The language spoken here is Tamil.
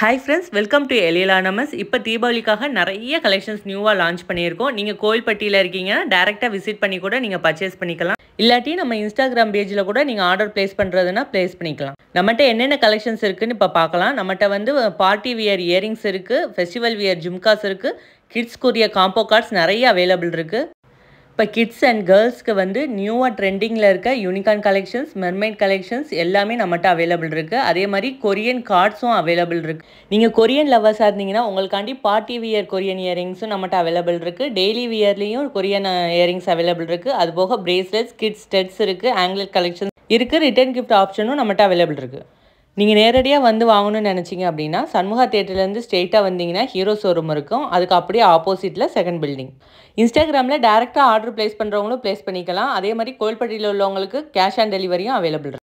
ஹாய் ஃப்ரெண்ட்ஸ் வெல்கம் டு எலியலானமஸ் இப்போ தீபாவளிக்காக நிறைய கலெக்ஷன்ஸ் நியூவாக லான்ச் பண்ணியிருக்கோம் நீங்கள் கோயில்பட்டியில் இருக்கீங்க டேரெக்டாக விசிட் பண்ணி கூட நீங்கள் பர்ச்சேஸ் பண்ணிக்கலாம் இல்லாட்டி நம்ம இன்ஸ்டாகிராம் பேஜில் கூட நீங்கள் ஆர்டர் ப்ளேஸ் பண்ணுறதுனா ப்ளேஸ் பண்ணிக்கலாம் நம்மகிட்ட என்னென்ன கலெக்ஷன்ஸ் இருக்குதுன்னு இப்போ பார்க்கலாம் நம்மகிட்ட வந்து பார்ட்டி வியர் இயரிங்ஸ் இருக்குது ஃபெஸ்டிவல் வியர் ஜும்காஸ் இருக்குது கிட்ஸ்க்குரிய காம்போ கார்ட்ஸ் நிறைய அவைலபிள் இருக்குது இப்போ கிட்ஸ் அண்ட் கேர்ள்ஸ்க்கு வந்து நியூவாக ட்ரெண்டிங்கில் இருக்க யூனிகான் கலெக்ஷன்ஸ் மெர்மைட் கலெக்ஷன்ஸ் எல்லாமே நம்மகிட்ட அவைலபிள் இருக்குது அதே மாதிரி கொரியன் கார்ட்ஸும் அவைலபிள் இருக்குது நீங்கள் கொரியன் லவ்வர்ஸாக இருந்தீங்கன்னா உங்களுக்காண்டி பார்ட்டி வியர் கொரியன் இயரிங்ஸும் நம்மகிட்ட அவைலபிள் இருக்குது டெய்லி வியர்லேயும் கொரியன் இயரிங்ஸ் அவைலபிள் இருக்குது அது போக பிரேஸ்லெட்ஸ் கிட்ஸ் டெட்ஸ் இருக்குது ஆங்கிள் கலெக்ஷன்ஸ் இருக்குது ரிட்டர்ன் கிஃப்ட் ஆப்ஷனும் நம்மகிட்ட அவைலபிள் இருக்குது நீங்கள் நேரடியாக வந்து வாங்கணும்னு நினச்சிங்க அப்படின்னா சண்முகா தேட்டர்லேருந்து ஸ்ட்ரெயிட்டாக வந்தீங்கன்னா ஹீரோ ஷோரூம் இருக்கும் அதுக்கு அப்படியே ஆப்போசிட்டில் செகண்ட் பில்டிங் இன்ஸ்டாகிராமில் டேரெக்டாக ஆர்டர் ப்ளேஸ் பண்ணுறவங்களும் ப்ளேஸ் பண்ணிக்கலாம் அதே மாதிரி கோயில்பட்டியில் உள்ளவங்களுக்கு கேஷ் ஆன் டெலிவரியும் அவைலபிள்